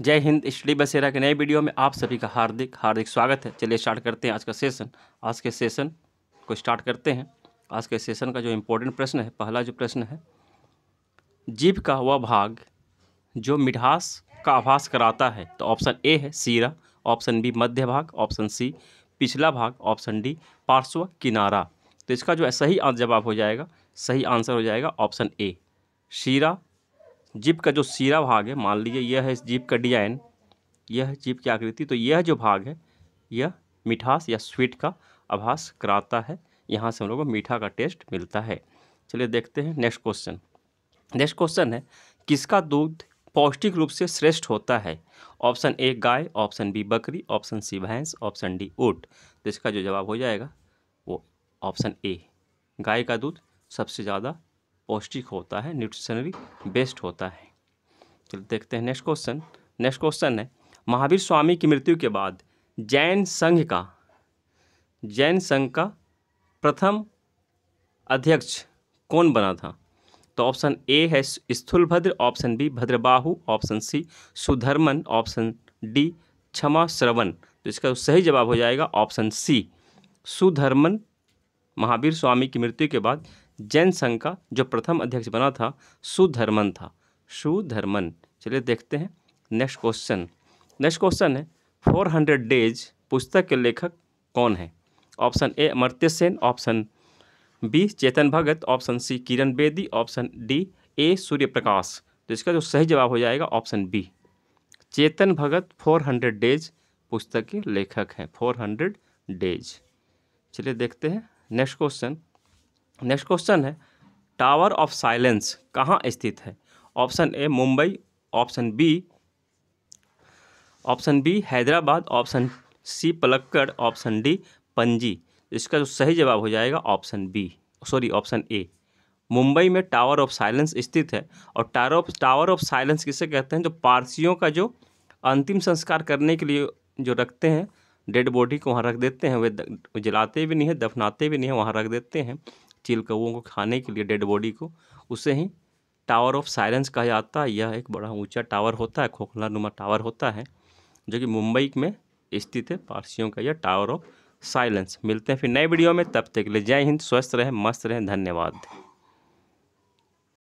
जय हिंद स्टडी बसेरा के नए वीडियो में आप सभी का हार्दिक हार्दिक स्वागत है चलिए स्टार्ट करते हैं आज का सेशन आज के सेशन को स्टार्ट करते हैं आज के सेशन का जो इम्पोर्टेंट प्रश्न है पहला जो प्रश्न है जीभ का वह भाग जो मिठास का आभास कराता है तो ऑप्शन ए है सीरा ऑप्शन बी मध्य भाग ऑप्शन सी पिछला भाग ऑप्शन डी पार्श्व किनारा तो इसका जो है सही जवाब हो जाएगा सही आंसर हो जाएगा ऑप्शन ए शीरा जीप का जो सीरा भाग है मान लीजिए यह है इस जीप का डिजाइन यह है जीप की आकृति तो यह जो भाग है यह मिठास या स्वीट का आभास कराता है यहाँ से हम लोग को मीठा का टेस्ट मिलता है चलिए देखते हैं नेक्स्ट क्वेश्चन नेक्स्ट क्वेश्चन है किसका दूध पौष्टिक रूप से श्रेष्ठ होता है ऑप्शन ए गाय ऑप्शन बी बकरी ऑप्शन सी भैंस ऑप्शन डी ओट तो इसका जो जवाब हो जाएगा वो ऑप्शन ए गाय का दूध सबसे ज़्यादा पौष्टिक होता है न्यूट्रिशनरी बेस्ड होता है चलो तो देखते हैं नेक्स्ट क्वेश्चन नेक्स्ट क्वेश्चन है महावीर स्वामी की मृत्यु के बाद जैन संघ का जैन संघ का प्रथम अध्यक्ष कौन बना था तो ऑप्शन ए है Sthulabhadra option B Bhadrabahu option C Sudharman option D क्षमा श्रवण तो इसका सही जवाब हो जाएगा ऑप्शन सी सुधर्मन महावीर स्वामी की मृत्यु के बाद जैन संघ का जो प्रथम अध्यक्ष बना था सुधर्मन था सुधर्मन चलिए देखते हैं नेक्स्ट क्वेश्चन नेक्स्ट क्वेश्चन है फोर हंड्रेड डेज पुस्तक के लेखक कौन है option A Amartya Sen option B Chetan Bhagat option C Kiran Bedi option D A Suryaprakash तो इसका जो सही जवाब हो जाएगा option B Chetan Bhagat four hundred days पुस्तक के लेखक हैं फोर हंड्रेड डेज चलिए देखते हैं नेक्स्ट क्वेश्चन नेक्स्ट क्वेश्चन है टावर ऑफ साइलेंस कहाँ स्थित है option A Mumbai option B option B Hyderabad option C Palakkad option D Panaji इसका जो सही जवाब हो जाएगा option B sorry option A Mumbai में टावर ऑफ साइलेंस स्थित है और tower of tower of silence किसे कहते हैं जो पारसियों का जो अंतिम संस्कार करने के लिए जो रखते हैं डेड बॉडी को वहाँ रख देते हैं वे जलाते भी नहीं है दफनाते भी नहीं है वहाँ रख देते हैं चील कौओं को खाने के लिए डेड बॉडी को उसे ही टावर ऑफ साइलेंस कहा जाता है यह एक बड़ा ऊंचा टावर होता है खोखला नुमा टावर होता है जो कि मुंबई में स्थित है पारसियों का यह टावर ऑफ साइलेंस मिलते हैं फिर नए वीडियो में तब तक के लिए जय हिंद स्वस्थ रहें मस्त रहें धन्यवाद